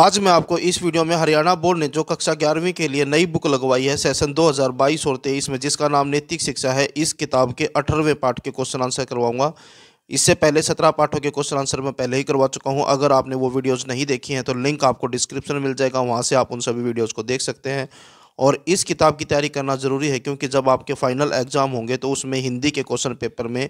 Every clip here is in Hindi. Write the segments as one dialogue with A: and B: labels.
A: आज मैं आपको इस वीडियो में हरियाणा बोर्ड ने जो कक्षा ग्यारहवीं के लिए नई बुक लगवाई है सेशन 2022 और तेईस में जिसका नाम नैतिक शिक्षा है इस किताब के अठारहवें पाठ के क्वेश्चन आंसर करवाऊंगा इससे पहले सत्रह पाठों के क्वेश्चन आंसर मैं पहले ही करवा चुका हूं अगर आपने वो वीडियोज नहीं देखी हैं तो लिंक आपको डिस्क्रिप्शन मिल जाएगा वहाँ से आप उन सभी वीडियोज़ को देख सकते हैं और इस किताब की तैयारी करना ज़रूरी है क्योंकि जब आपके फाइनल एग्ज़ाम होंगे तो उसमें हिंदी के क्वेश्चन पेपर में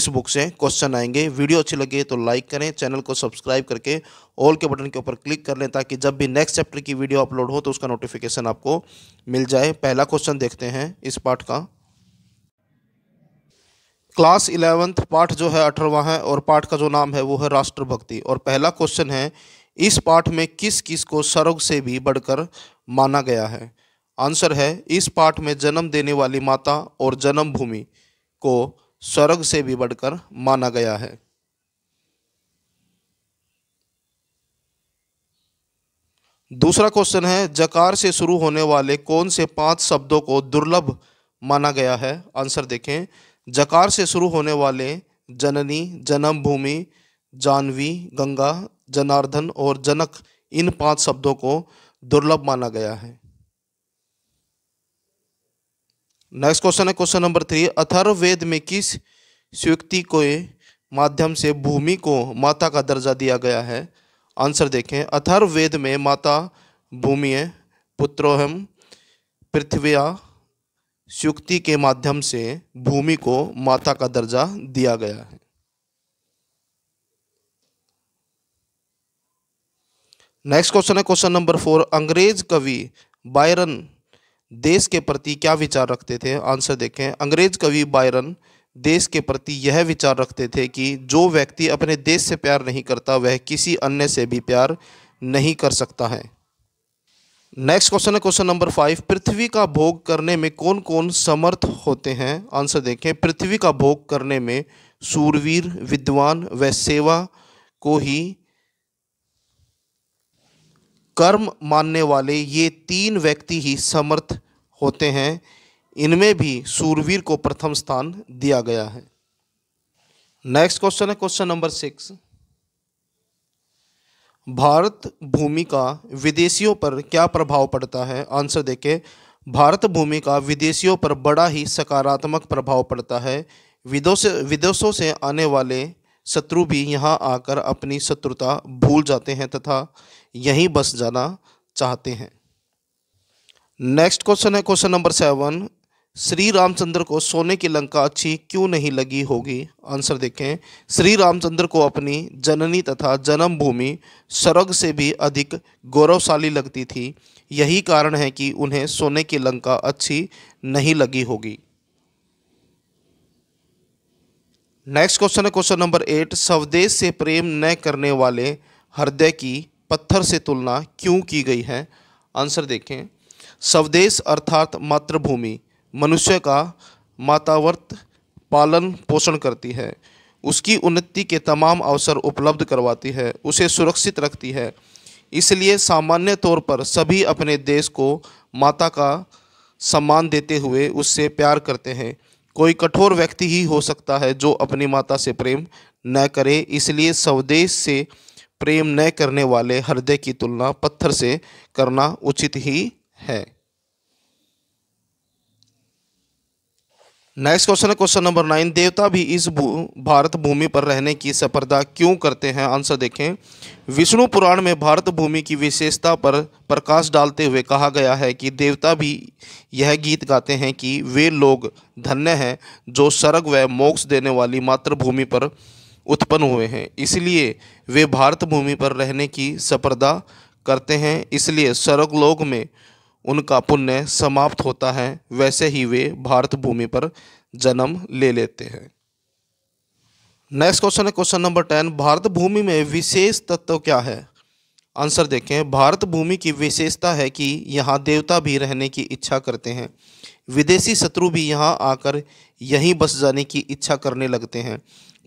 A: इस बुक से क्वेश्चन आएंगे वीडियो अच्छी लगे तो लाइक करें चैनल को सब्सक्राइब करके ऑल के बटन के ऊपर क्लिक कर लें ताकि जब भी नेक्स्ट चैप्टर की वीडियो अपलोड हो तो उसका नोटिफिकेशन आपको मिल जाए पहला क्वेश्चन देखते हैं इस पाठ का क्लास इलेवेंथ पाठ जो है अठारवा है और पाठ का जो नाम है वो है राष्ट्रभक्ति और पहला क्वेश्चन है इस पाठ में किस किस को सर्ग से भी बढ़कर माना गया है आंसर है इस पाठ में जन्म देने वाली माता और जन्मभूमि को स्वर्ग से भी बढ़कर माना गया है दूसरा क्वेश्चन है जकार से शुरू होने वाले कौन से पांच शब्दों को दुर्लभ माना गया है आंसर देखें जकार से शुरू होने वाले जननी जन्मभूमि जानवी गंगा जनार्दन और जनक इन पांच शब्दों को दुर्लभ माना गया है नेक्स्ट क्वेश्चन है क्वेश्चन नंबर थ्री अथर्ववेद में किस स्वीकृति को माध्यम से भूमि को माता का दर्जा दिया गया है आंसर देखें अथर्ववेद में माता भूमि पुत्रोहम पृथ्विया स्युक्ति के माध्यम से भूमि को माता का दर्जा दिया गया है नेक्स्ट क्वेश्चन है क्वेश्चन नंबर फोर अंग्रेज कवि बायरन देश के प्रति क्या विचार रखते थे आंसर देखें अंग्रेज कवि बायरन देश के प्रति यह विचार रखते थे कि जो व्यक्ति अपने देश से प्यार नहीं करता वह किसी अन्य से भी प्यार नहीं कर सकता है नेक्स्ट क्वेश्चन है क्वेश्चन नंबर फाइव पृथ्वी का भोग करने में कौन कौन समर्थ होते हैं आंसर देखें पृथ्वी का भोग करने में सूरवीर विद्वान व सेवा को ही कर्म मानने वाले ये तीन व्यक्ति ही समर्थ होते हैं इनमें भी सूरवीर को प्रथम स्थान दिया गया है नेक्स्ट क्वेश्चन है क्वेश्चन नंबर सिक्स भारत भूमि का विदेशियों पर क्या प्रभाव पड़ता है आंसर देखे भारत भूमि का विदेशियों पर बड़ा ही सकारात्मक प्रभाव पड़ता है विदेश विदेशों से आने वाले शत्रु भी यहाँ आकर अपनी शत्रुता भूल जाते हैं तथा यहीं बस जाना चाहते हैं नेक्स्ट क्वेश्चन है question number seven Shri Ramchandra को सोने की लंका अच्छी क्यों नहीं लगी होगी आंसर देखें श्री रामचंद्र को अपनी जननी तथा जन्मभूमि स्वर्ग से भी अधिक गौरवशाली लगती थी यही कारण है कि उन्हें सोने की लंका अच्छी नहीं लगी होगी नेक्स्ट क्वेश्चन है क्वेश्चन नंबर एट स्वदेश से प्रेम न करने वाले हृदय की पत्थर से तुलना क्यों की गई है आंसर देखें स्वदेश अर्थात मातृभूमि मनुष्य का मातावर्त पालन पोषण करती है उसकी उन्नति के तमाम अवसर उपलब्ध करवाती है उसे सुरक्षित रखती है इसलिए सामान्य तौर पर सभी अपने देश को माता का सम्मान देते हुए उससे प्यार करते हैं कोई कठोर व्यक्ति ही हो सकता है जो अपनी माता से प्रेम न करे इसलिए स्वदेश से प्रेम न करने वाले हृदय की तुलना पत्थर से करना उचित ही है नेक्स्ट क्वेश्चन है क्वेश्चन नंबर नाइन देवता भी इस भू, भारत भूमि पर रहने की सफरदा क्यों करते हैं आंसर देखें विष्णु पुराण में भारत भूमि की विशेषता पर प्रकाश डालते हुए कहा गया है कि देवता भी यह गीत गाते हैं कि वे लोग धन्य हैं जो सर्ग व मोक्ष देने वाली मातृभूमि पर उत्पन्न हुए हैं इसलिए वे भारत भूमि पर रहने की सफरदा करते हैं इसलिए सर्गलोक में उनका पुण्य समाप्त होता है वैसे ही वे भारत भूमि पर जन्म ले लेते हैं नेक्स्ट क्वेश्चन है क्वेश्चन नंबर टेन भारत भूमि में विशेष तत्व क्या है आंसर देखें भारत भूमि की विशेषता है कि यहाँ देवता भी रहने की इच्छा करते हैं विदेशी शत्रु भी यहाँ आकर यहीं बस जाने की इच्छा करने लगते हैं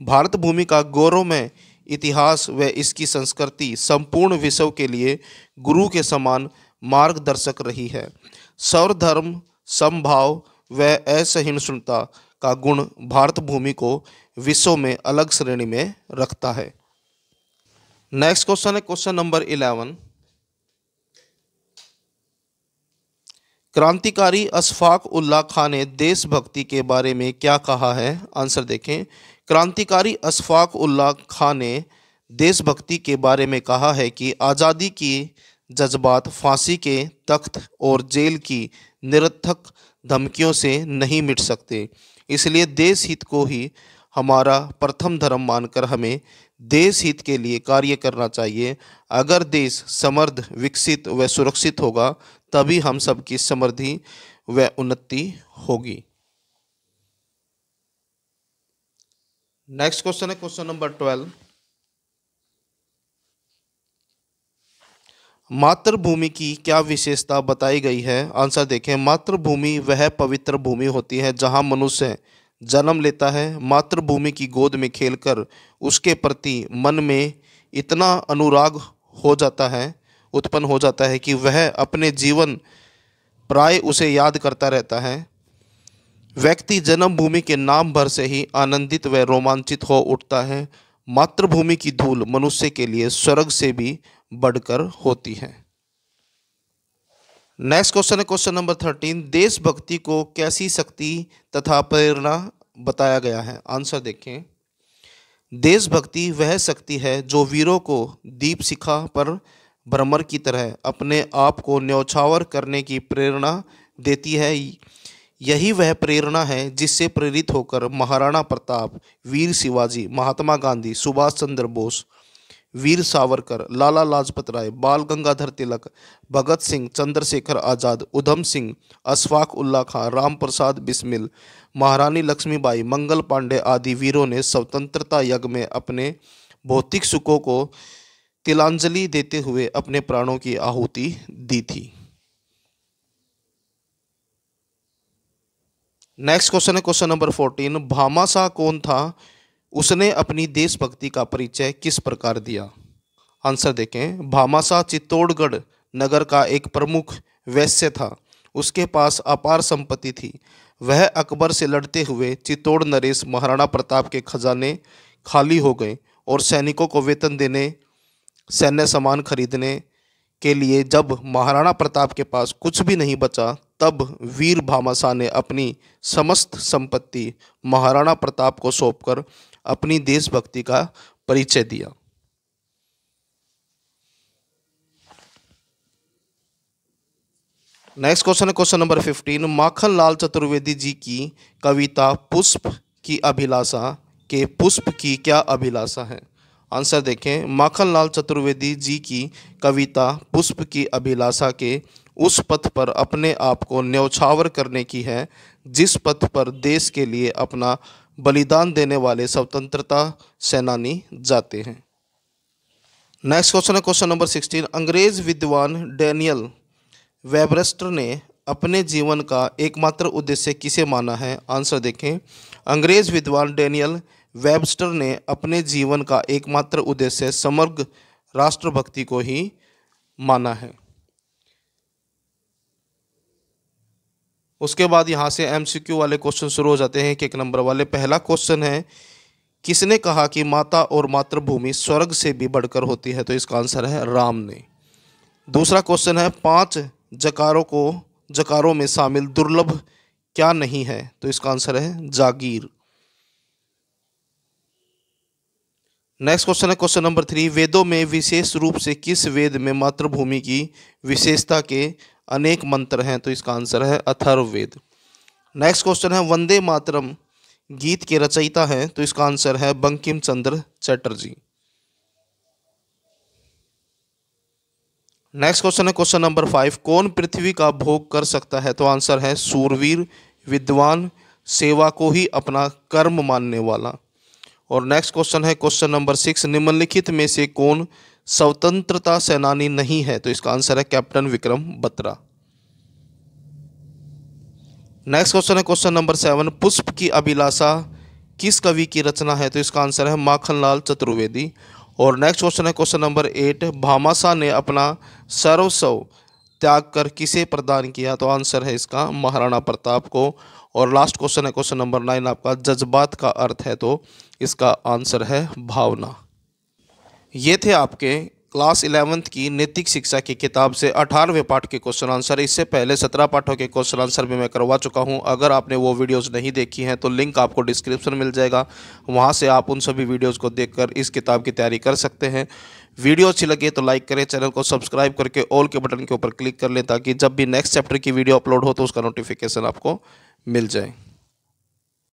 A: भारत भूमि का गौरवमय इतिहास व इसकी संस्कृति संपूर्ण विश्व के लिए गुरु के समान मार्गदर्शक रही है सर्वधर्म धर्म समभाव व असहिष्णुता का गुण भारत भूमि को विश्व में अलग श्रेणी में रखता है नेक्स्ट क्वेश्चन है क्वेश्चन नंबर इलेवन क्रांतिकारी अशफाक उल्ला खां ने देशभक्ति के बारे में क्या कहा है आंसर देखें क्रांतिकारी अशफाक उल्ला खां ने देशभक्ति के बारे में कहा है कि आज़ादी की जज्बात फांसी के तख्त और जेल की निरर्थक धमकियों से नहीं मिट सकते इसलिए देश हित को ही हमारा प्रथम धर्म मानकर हमें देश हित के लिए कार्य करना चाहिए अगर देश समर्थ विकसित व सुरक्षित होगा तभी हम सबकी समृद्धि व उन्नति होगी नेक्स्ट क्वेश्चन है क्वेश्चन नंबर ट्वेल्व मातृभूमि की क्या विशेषता बताई गई है आंसर देखें मातृभूमि वह पवित्र भूमि होती है जहाँ मनुष्य जन्म लेता है मातृभूमि की गोद में खेलकर उसके प्रति मन में इतना अनुराग हो जाता है उत्पन्न हो जाता है कि वह अपने जीवन प्राय उसे याद करता रहता है व्यक्ति जन्मभूमि के नाम भर से ही आनंदित व रोमांचित हो उठता है मातृभूमि की धूल मनुष्य के लिए स्वर्ग से भी बढ़कर होती है नेक्स्ट क्वेश्चन है क्वेश्चन नंबर थर्टीन देशभक्ति को कैसी शक्ति तथा प्रेरणा बताया गया है आंसर देखें देशभक्ति वह शक्ति है जो वीरों को दीप शिखा पर भ्रमर की तरह अपने आप को न्यौछावर करने की प्रेरणा देती है यही वह प्रेरणा है जिससे प्रेरित होकर महाराणा प्रताप वीर शिवाजी महात्मा गांधी सुभाष चंद्र बोस वीर सावरकर लाला लाजपत राय बाल गंगाधर तिलक भगत सिंह चंद्रशेखर आज़ाद उधम सिंह अशफाक उल्ला खां राम प्रसाद बिस्मिल महारानी लक्ष्मीबाई मंगल पांडे आदि वीरों ने स्वतंत्रता यज्ञ में अपने भौतिक सुखों को तिलांजलि देते हुए अपने प्राणों की आहुति दी थी नेक्स्ट क्वेश्चन है क्वेश्चन नंबर फोर्टीन भामाशाह कौन था उसने अपनी देशभक्ति का परिचय किस प्रकार दिया आंसर देखें भामाशाह चित्तौड़गढ़ नगर का एक प्रमुख वैश्य था उसके पास अपार संपत्ति थी वह अकबर से लड़ते हुए चित्तौड़ नरेश महाराणा प्रताप के खजाने खाली हो गए और सैनिकों को वेतन देने सैन्य सामान खरीदने के लिए जब महाराणा प्रताप के पास कुछ भी नहीं बचा तब वीर भामाशाह ने अपनी समस्त संपत्ति महाराणा प्रताप को सौंपकर अपनी देशभक्ति का परिचय दिया नेक्स्ट क्वेश्चन है question number fifteen Makhan Lal Chaturvedi ji की कविता पुष्प की अभिलाषा के पुष्प की क्या अभिलाषा है आंसर देखें माखन लाल चतुर्वेदी जी की कविता पुष्प की अभिलाषा के उस पथ पर अपने आप को न्यौछावर करने की है जिस पथ पर देश के लिए अपना बलिदान देने वाले स्वतंत्रता सेनानी जाते हैं नेक्स्ट क्वेश्चन है क्वेश्चन नंबर सिक्सटीन अंग्रेज विद्वान डैनियल वेबरेस्टर ने अपने जीवन का एकमात्र उद्देश्य किसे माना है आंसर देखें अंग्रेज विद्वान डेनियल वेबस्टर ने अपने जीवन का एकमात्र उद्देश्य समग्र राष्ट्रभक्ति को ही माना है उसके बाद यहाँ से एम वाले क्वेश्चन शुरू हो जाते हैं कि एक नंबर वाले पहला क्वेश्चन है किसने कहा कि माता और मातृभूमि स्वर्ग से भी बढ़कर होती है तो इसका आंसर है राम ने दूसरा क्वेश्चन है पांच जकारों को जकारों में शामिल दुर्लभ क्या नहीं है तो इसका आंसर है जागीर नेक्स्ट क्वेश्चन है क्वेश्चन नंबर थ्री वेदों में विशेष रूप से किस वेद में मातृभूमि की विशेषता के अनेक मंत्र हैं तो इसका आंसर है अथर्ववेद नेक्स्ट क्वेश्चन है वंदे मातरम गीत के रचयिता हैं तो इसका आंसर है बंकिम चंद्र चटर्जी नेक्स्ट क्वेश्चन है क्वेश्चन नंबर फाइव कौन पृथ्वी का भोग कर सकता है तो आंसर है सूरवीर विद्वान सेवा को ही अपना कर्म मानने वाला और नेक्स्ट क्वेश्चन है क्वेश्चन नंबर सिक्स निम्नलिखित में से कौन स्वतंत्रता सेनानी नहीं है तो इसका आंसर है captain Vikram Batra next question है क्वेश्चन नंबर सेवन पुष्प की अभिलाषा किस कवि की रचना है तो इसका आंसर है माखनलाल चतुर्वेदी और नेक्स्ट क्वेश्चन है क्वेश्चन नंबर एट भामाशा ने अपना सर्वस्व त्याग कर किसे प्रदान किया तो आंसर है इसका महाराणा प्रताप को और लास्ट क्वेश्चन है क्वेश्चन नंबर नाइन आपका जज्बात का अर्थ है तो इसका आंसर है भावना ये थे आपके क्लास इलेवंथ की नैतिक शिक्षा की किताब से अठारहवें पाठ के क्वेश्चन आंसर इससे पहले सत्रह पाठों के क्वेश्चन आंसर भी मैं करवा चुका हूं अगर आपने वो वीडियोस नहीं देखी हैं तो लिंक आपको डिस्क्रिप्शन मिल जाएगा वहां से आप उन सभी वीडियोस को देखकर इस किताब की तैयारी कर सकते हैं वीडियो अच्छी लगे तो लाइक करें चैनल को सब्सक्राइब करके ऑल के बटन के ऊपर क्लिक कर लें ताकि जब भी नेक्स्ट चैप्टर की वीडियो अपलोड हो तो उसका नोटिफिकेशन आपको मिल जाए